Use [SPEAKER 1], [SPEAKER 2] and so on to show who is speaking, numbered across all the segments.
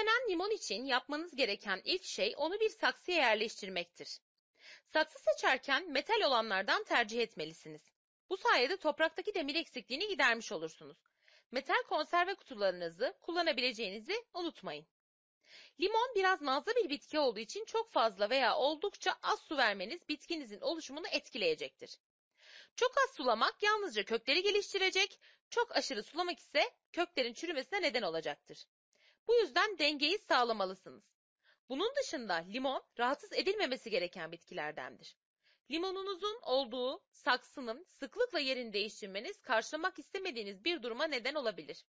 [SPEAKER 1] Közlenen limon için yapmanız gereken ilk şey onu bir saksıya yerleştirmektir. Saksı seçerken metal olanlardan tercih etmelisiniz. Bu sayede topraktaki demir eksikliğini gidermiş olursunuz. Metal konserve kutularınızı kullanabileceğinizi unutmayın. Limon biraz nazlı bir bitki olduğu için çok fazla veya oldukça az su vermeniz bitkinizin oluşumunu etkileyecektir. Çok az sulamak yalnızca kökleri geliştirecek, çok aşırı sulamak ise köklerin çürümesine neden olacaktır. Bu yüzden dengeyi sağlamalısınız. Bunun dışında limon rahatsız edilmemesi gereken bitkilerdendir. Limonunuzun olduğu saksının sıklıkla yerini değiştirmeniz karşılamak istemediğiniz bir duruma neden olabilir.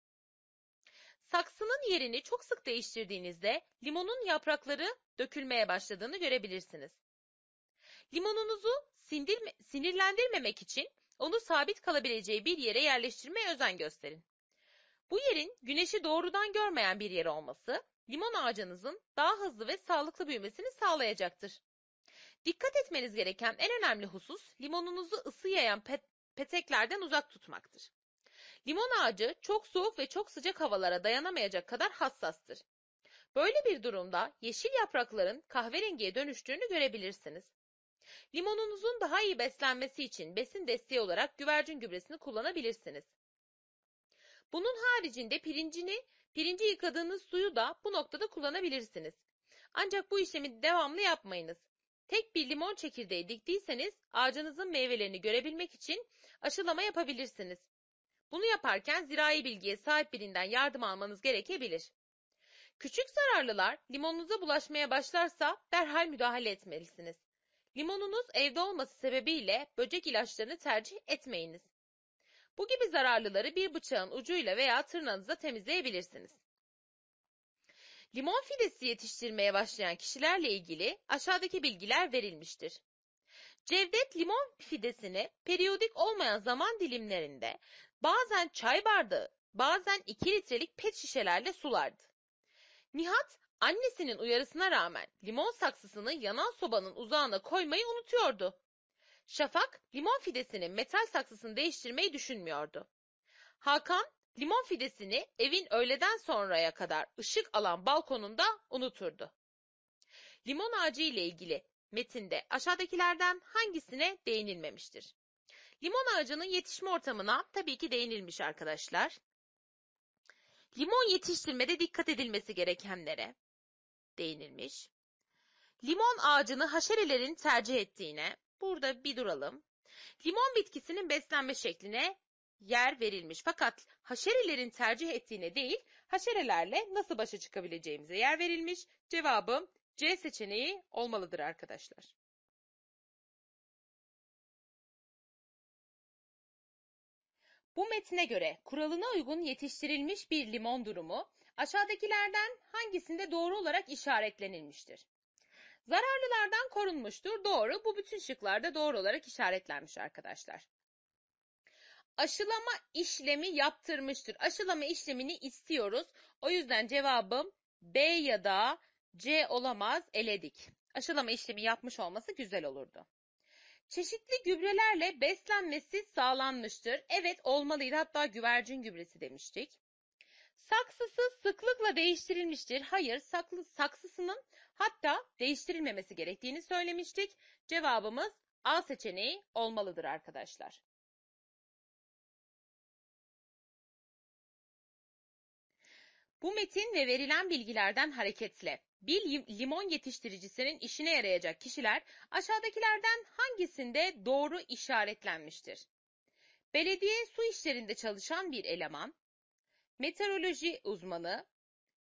[SPEAKER 1] Saksının yerini çok sık değiştirdiğinizde limonun yaprakları dökülmeye başladığını görebilirsiniz. Limonunuzu sindirme, sinirlendirmemek için onu sabit kalabileceği bir yere yerleştirmeye özen gösterin. Bu yerin güneşi doğrudan görmeyen bir yer olması limon ağacınızın daha hızlı ve sağlıklı büyümesini sağlayacaktır. Dikkat etmeniz gereken en önemli husus limonunuzu ısı yayan pet peteklerden uzak tutmaktır. Limon ağacı çok soğuk ve çok sıcak havalara dayanamayacak kadar hassastır. Böyle bir durumda yeşil yaprakların kahverengiye dönüştüğünü görebilirsiniz. Limonunuzun daha iyi beslenmesi için besin desteği olarak güvercin gübresini kullanabilirsiniz. Bunun haricinde pirincini, pirinci yıkadığınız suyu da bu noktada kullanabilirsiniz. Ancak bu işlemi devamlı yapmayınız. Tek bir limon çekirdeği diktiyseniz ağacınızın meyvelerini görebilmek için aşılama yapabilirsiniz. Bunu yaparken zirai bilgiye sahip birinden yardım almanız gerekebilir. Küçük zararlılar limonunuza bulaşmaya başlarsa derhal müdahale etmelisiniz. Limonunuz evde olması sebebiyle böcek ilaçlarını tercih etmeyiniz. Bu gibi zararlıları bir bıçağın ucuyla veya tırnağınızla temizleyebilirsiniz. Limon fidesi yetiştirmeye başlayan kişilerle ilgili aşağıdaki bilgiler verilmiştir. Cevdet limon fidesini periyodik olmayan zaman dilimlerinde bazen çay bardağı, bazen 2 litrelik pet şişelerle sulardı. Nihat annesinin uyarısına rağmen limon saksısını yanan sobanın uzağına koymayı unutuyordu. Şafak, limon fidesinin metal saksısını değiştirmeyi düşünmüyordu. Hakan, limon fidesini evin öğleden sonraya kadar ışık alan balkonunda unuturdu. Limon ağacı ile ilgili metinde aşağıdakilerden hangisine değinilmemiştir? Limon ağacının yetişme ortamına tabii ki değinilmiş arkadaşlar. Limon yetiştirmede dikkat edilmesi gerekenlere değinilmiş. Limon ağacını haşerelerin tercih ettiğine, Burada bir duralım. Limon bitkisinin beslenme şekline yer verilmiş. Fakat haşerelerin tercih ettiğine değil, haşerelerle nasıl başa çıkabileceğimize yer verilmiş. Cevabım C seçeneği olmalıdır arkadaşlar. Bu metne göre kuralına uygun yetiştirilmiş bir limon durumu aşağıdakilerden hangisinde doğru olarak işaretlenilmiştir? Zararlılardan korunmuştur. Doğru. Bu bütün şıklarda doğru olarak işaretlenmiş arkadaşlar. Aşılama işlemi yaptırmıştır. Aşılama işlemini istiyoruz. O yüzden cevabım B ya da C olamaz eledik. Aşılama işlemi yapmış olması güzel olurdu. Çeşitli gübrelerle beslenmesi sağlanmıştır. Evet olmalıydı hatta güvercin gübresi demiştik. Saksısı sıklıkla değiştirilmiştir. Hayır, saklı, saksısının hatta değiştirilmemesi gerektiğini söylemiştik. Cevabımız A seçeneği olmalıdır arkadaşlar.
[SPEAKER 2] Bu metin ve
[SPEAKER 1] verilen bilgilerden hareketle bir limon yetiştiricisinin işine yarayacak kişiler aşağıdakilerden hangisinde doğru işaretlenmiştir? Belediye su işlerinde çalışan bir eleman, meteoroloji uzmanı,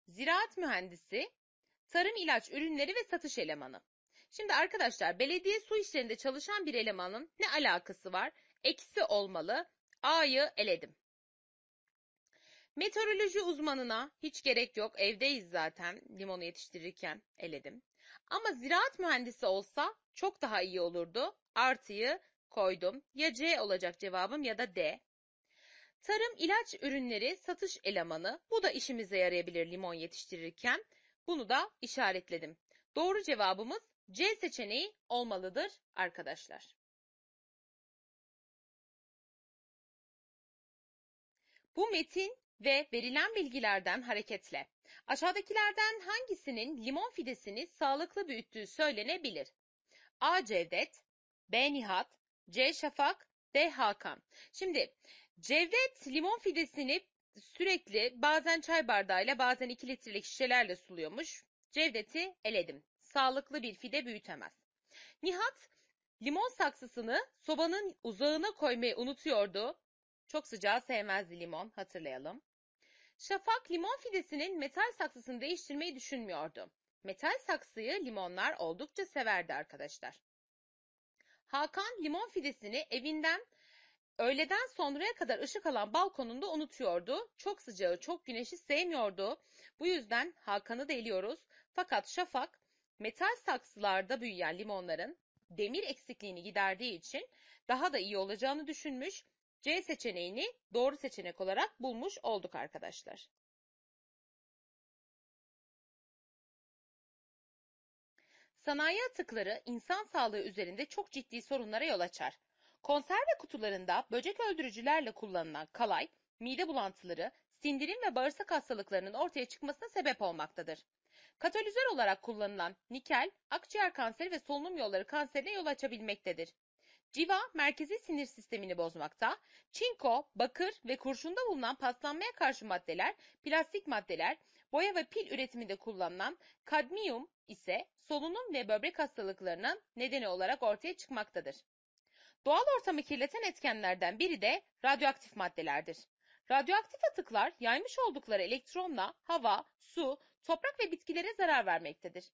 [SPEAKER 1] ziraat mühendisi, tarım ilaç ürünleri ve satış elemanı. Şimdi arkadaşlar belediye su işlerinde çalışan bir elemanın ne alakası var? Eksi olmalı. A'yı eledim. Meteoroloji uzmanına hiç gerek yok. Evdeyiz zaten limonu yetiştirirken eledim. Ama ziraat mühendisi olsa çok daha iyi olurdu. Artıyı koydum. Ya C olacak cevabım ya da D. Tarım ilaç ürünleri satış elemanı. Bu da işimize yarayabilir limon yetiştirirken. Bunu da işaretledim. Doğru cevabımız C seçeneği
[SPEAKER 2] olmalıdır arkadaşlar.
[SPEAKER 1] Bu metin ve verilen bilgilerden hareketle aşağıdakilerden hangisinin limon fidesini sağlıklı büyüttüğü söylenebilir? A. Cevdet B. Nihat C. Şafak D. Hakan Şimdi Cevdet limon fidesini sürekli bazen çay bardağıyla bazen 2 litrelik şişelerle suluyormuş. Cevdet'i eledim. Sağlıklı bir fide büyütemez. Nihat limon saksısını sobanın uzağına koymayı unutuyordu. Çok sıcağı sevmezdi limon hatırlayalım. Şafak limon fidesinin metal saksısını değiştirmeyi düşünmüyordu. Metal saksıyı limonlar oldukça severdi arkadaşlar. Hakan limon fidesini evinden Öğleden sonraya kadar ışık alan balkonunda unutuyordu. Çok sıcağı, çok güneşi sevmiyordu. Bu yüzden Hakan'ı deliyoruz. Fakat Şafak metal saksılarda büyüyen limonların demir eksikliğini giderdiği için daha da iyi olacağını düşünmüş. C seçeneğini doğru seçenek olarak bulmuş olduk arkadaşlar. Sanayi atıkları insan sağlığı üzerinde çok ciddi sorunlara yol açar. Konserve kutularında böcek öldürücülerle kullanılan kalay, mide bulantıları, sindirim ve bağırsak hastalıklarının ortaya çıkmasına sebep olmaktadır. Katalizör olarak kullanılan nikel, akciğer kanseri ve solunum yolları kanserine yol açabilmektedir. Civa merkezi sinir sistemini bozmakta, çinko, bakır ve kurşunda bulunan paslanmaya karşı maddeler, plastik maddeler, boya ve pil üretiminde kullanılan kadmiyum ise solunum ve böbrek hastalıklarının nedeni olarak ortaya çıkmaktadır. Doğal ortamı kirleten etkenlerden biri de radyoaktif maddelerdir. Radyoaktif atıklar yaymış oldukları elektronla hava, su, toprak ve bitkilere zarar vermektedir.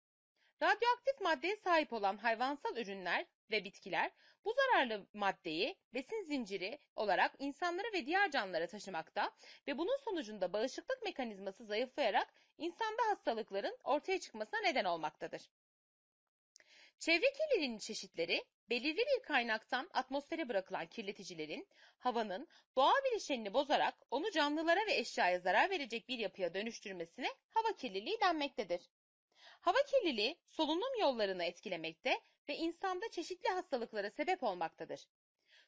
[SPEAKER 1] Radyoaktif maddeye sahip olan hayvansal ürünler ve bitkiler bu zararlı maddeyi besin zinciri olarak insanlara ve diğer canlılara taşımakta ve bunun sonucunda bağışıklık mekanizması zayıflayarak insanda hastalıkların ortaya çıkmasına neden olmaktadır. Çevre kirliliğinin çeşitleri belirli bir kaynaktan atmosfere bırakılan kirleticilerin havanın doğa bileşenini bozarak onu canlılara ve eşyaya zarar verecek bir yapıya dönüştürmesine hava kirliliği denmektedir. Hava kirliliği solunum yollarını etkilemekte ve insanda çeşitli hastalıklara sebep olmaktadır.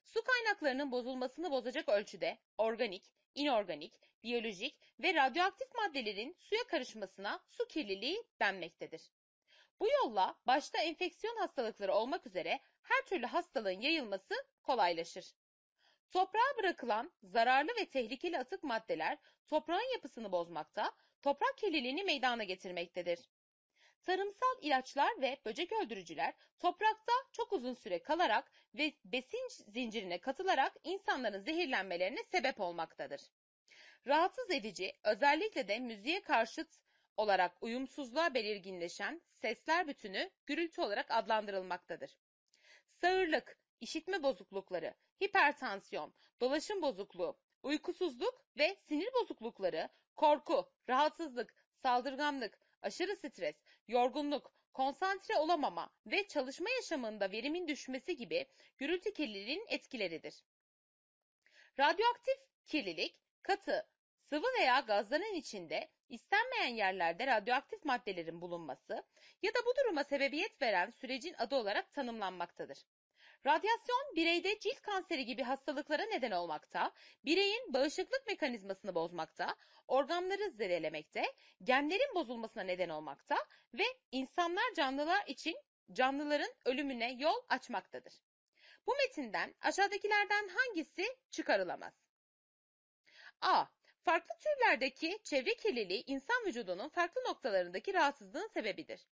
[SPEAKER 1] Su kaynaklarının bozulmasını bozacak ölçüde organik, inorganik, biyolojik ve radyoaktif maddelerin suya karışmasına su kirliliği denmektedir. Bu yolla başta enfeksiyon hastalıkları olmak üzere her türlü hastalığın yayılması kolaylaşır. Toprağa bırakılan zararlı ve tehlikeli atık maddeler toprağın yapısını bozmakta, toprak kirliliğini meydana getirmektedir. Tarımsal ilaçlar ve böcek öldürücüler toprakta çok uzun süre kalarak ve besin zincirine katılarak insanların zehirlenmelerine sebep olmaktadır. Rahatsız edici, özellikle de müziğe karşıt olarak uyumsuzluğa belirginleşen sesler bütünü gürültü olarak adlandırılmaktadır. Sağırlık, işitme bozuklukları, hipertansiyon, dolaşım bozukluğu, uykusuzluk ve sinir bozuklukları, korku, rahatsızlık, saldırganlık, aşırı stres, yorgunluk, konsantre olamama ve çalışma yaşamında verimin düşmesi gibi gürültü kirliliğinin etkileridir. Radyoaktif kirlilik, katı, Sıvı veya gazların içinde istenmeyen yerlerde radyoaktif maddelerin bulunması ya da bu duruma sebebiyet veren sürecin adı olarak tanımlanmaktadır. Radyasyon bireyde cilt kanseri gibi hastalıklara neden olmakta, bireyin bağışıklık mekanizmasını bozmakta, organları zedelemekte, genlerin bozulmasına neden olmakta ve insanlar canlılar için canlıların ölümüne yol açmaktadır. Bu metinden aşağıdakilerden hangisi çıkarılamaz? A. Farklı türlerdeki çevre kirliliği insan vücudunun farklı noktalarındaki rahatsızlığın sebebidir.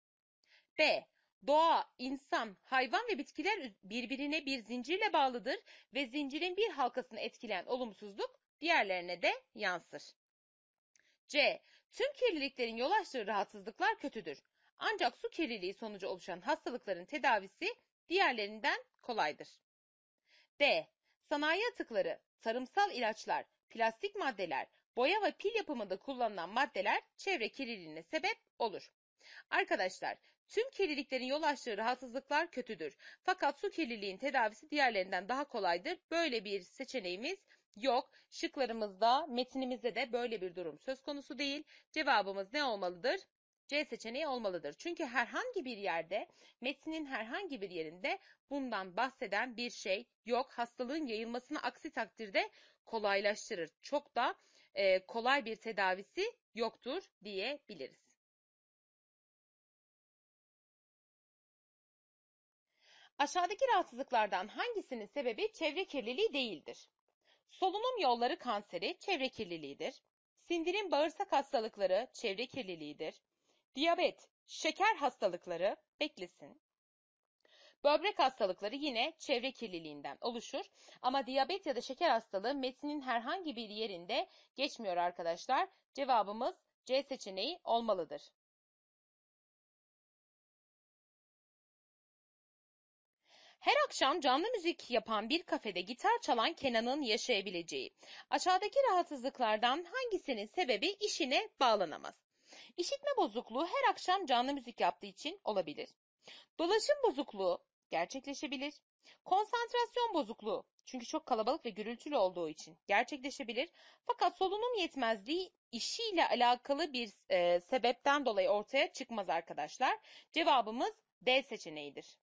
[SPEAKER 1] B. Doğa, insan, hayvan ve bitkiler birbirine bir zincirle bağlıdır ve zincirin bir halkasını etkileyen olumsuzluk diğerlerine de yansır. C. Tüm kirliliklerin yol açtığı rahatsızlıklar kötüdür. Ancak su kirliliği sonucu oluşan hastalıkların tedavisi diğerlerinden kolaydır. D. Sanayi atıkları, tarımsal ilaçlar, plastik maddeler, Boya ve pil yapımında kullanılan maddeler çevre kirliliğine sebep olur. Arkadaşlar, tüm kirliliklerin yol açtığı rahatsızlıklar kötüdür. Fakat su kirliliğin tedavisi diğerlerinden daha kolaydır. Böyle bir seçeneğimiz yok. Şıklarımızda, metinimizde de böyle bir durum söz konusu değil. Cevabımız ne olmalıdır? C seçeneği olmalıdır. Çünkü herhangi bir yerde, metnin herhangi bir yerinde bundan bahseden bir şey yok. Hastalığın yayılmasını aksi takdirde kolaylaştırır. Çok da e, kolay bir tedavisi yoktur diyebiliriz. Aşağıdaki rahatsızlıklardan hangisinin sebebi çevre kirliliği değildir? Solunum yolları kanseri çevre kirliliğidir. Sindirim bağırsak hastalıkları çevre kirliliğidir. Diyabet, şeker hastalıkları beklesin. Böbrek hastalıkları yine çevre kirliliğinden oluşur ama diyabet ya da şeker hastalığı metnin herhangi bir yerinde geçmiyor arkadaşlar. Cevabımız C seçeneği
[SPEAKER 2] olmalıdır.
[SPEAKER 1] Her akşam canlı müzik yapan bir kafede gitar çalan Kenan'ın yaşayabileceği. Aşağıdaki rahatsızlıklardan hangisinin sebebi işine bağlanamaz? İşitme bozukluğu her akşam canlı müzik yaptığı için olabilir. Dolaşım bozukluğu gerçekleşebilir. Konsantrasyon bozukluğu çünkü çok kalabalık ve gürültülü olduğu için gerçekleşebilir. Fakat solunum yetmezliği işiyle alakalı bir e, sebepten dolayı ortaya çıkmaz arkadaşlar. Cevabımız D seçeneğidir.